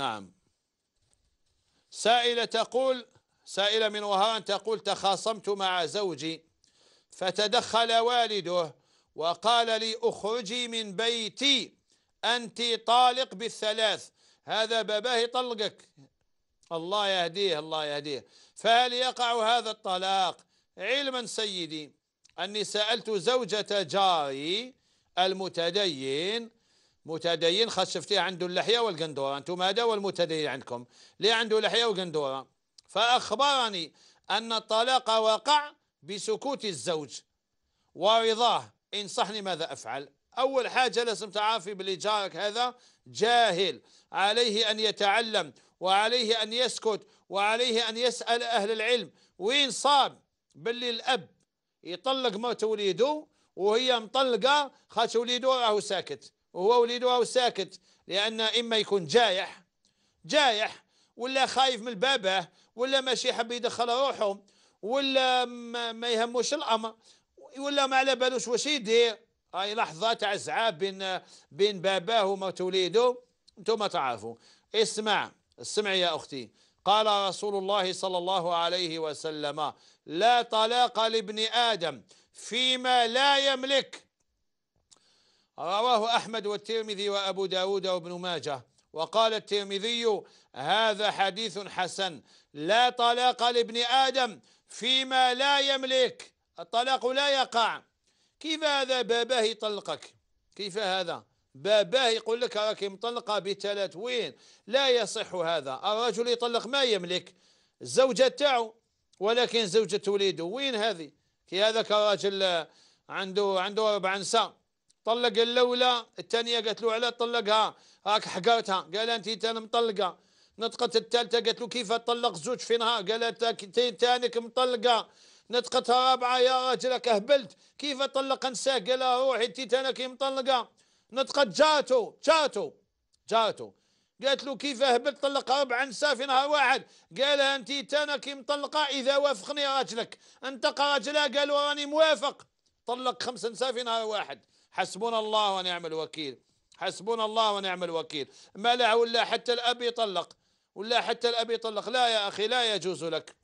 نعم سائلة تقول سائلة من وهران تقول تخاصمت مع زوجي فتدخل والده وقال لي اخرجي من بيتي أنت طالق بالثلاث هذا باباه يطلقك الله يهديه الله يهديه فهل يقع هذا الطلاق علما سيدي أني سألت زوجة جاري المتدين متدين خسفتيه عنده اللحية والقندورة أنتم هذا والمتدين عندكم ليه عنده لحية وقندورة فأخبرني أن الطلاق وقع بسكوت الزوج ورضاه انصحني ماذا أفعل أول حاجة لازم تعرفي بلي جارك هذا جاهل عليه أن يتعلم وعليه أن يسكت وعليه أن يسأل أهل العلم وين صاب باللي الأب يطلق مرت وليده وهي مطلقة خاطر وليده راهو ساكت وهو أو ساكت لأن إما يكون جايح جايح ولا خايف من البابا ولا ماشي حب يدخل روحه ولا ما, ما يهموش الأمر ولا ما على بالوش واش يدير هاي لحظة تاع الزعاب بين بين باباه ومرت وليده انتم تعرفوا اسمع اسمع يا أختي قال رسول الله صلى الله عليه وسلم لا طلاق لابن آدم فيما لا يملك رواه أحمد والترمذي وأبو داود وابن ماجه وقال الترمذي هذا حديث حسن لا طلاق لابن آدم فيما لا يملك الطلاق لا يقع كيف هذا باباه يطلقك كيف هذا باباه يقول لك راك مطلقة بثلاث وين لا يصح هذا الرجل يطلق ما يملك الزوجة تاعو ولكن زوجة وليده وين هذه كي هذاك كراجل عنده عنده أربع نساء طلق الاولى الثانيه قالت له علاه طلقها هاك حكاوتها قال انت انا مطلقه نطقت الثالثه قالت له كيف طلق زوج في نهار قالت تانك مطلقه نطقت رابعه يا راجلك اهبلت كيف طلق نساه قال روحي انت كي مطلقه نطقت جاتو جاتو جاتو قالت له كيف هبلت طلق ربع نساء في نهار واحد قال انت تانا كي مطلقه اذا وافقني راجلك انتقى راجلها قال راني موافق طلق خمس نساء في نهار واحد حسبنا الله ونعم الوكيل حسبنا الله ونعم الوكيل ما لا ولا حتى الأب يطلق ولا حتى الأب يطلق لا يا أخي لا يجوز لك